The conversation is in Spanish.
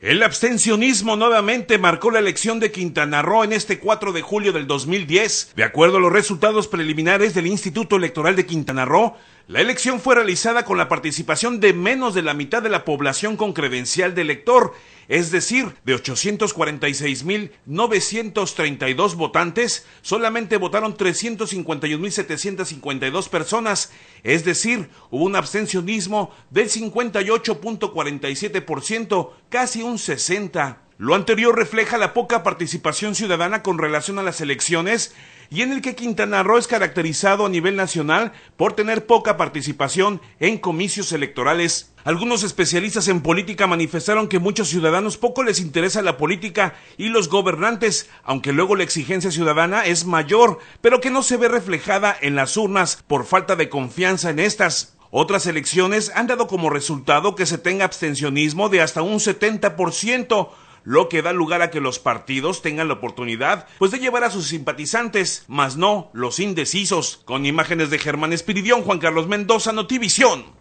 El abstencionismo nuevamente marcó la elección de Quintana Roo en este 4 de julio del 2010. De acuerdo a los resultados preliminares del Instituto Electoral de Quintana Roo, la elección fue realizada con la participación de menos de la mitad de la población con credencial de elector es decir, de 846.932 votantes, solamente votaron 351.752 personas, es decir, hubo un abstencionismo del 58.47%, casi un 60%. Lo anterior refleja la poca participación ciudadana con relación a las elecciones, y en el que Quintana Roo es caracterizado a nivel nacional por tener poca participación en comicios electorales. Algunos especialistas en política manifestaron que muchos ciudadanos poco les interesa la política y los gobernantes, aunque luego la exigencia ciudadana es mayor, pero que no se ve reflejada en las urnas por falta de confianza en estas. Otras elecciones han dado como resultado que se tenga abstencionismo de hasta un 70%, lo que da lugar a que los partidos tengan la oportunidad pues de llevar a sus simpatizantes, más no los indecisos. Con imágenes de Germán Espiridión, Juan Carlos Mendoza, Notivisión.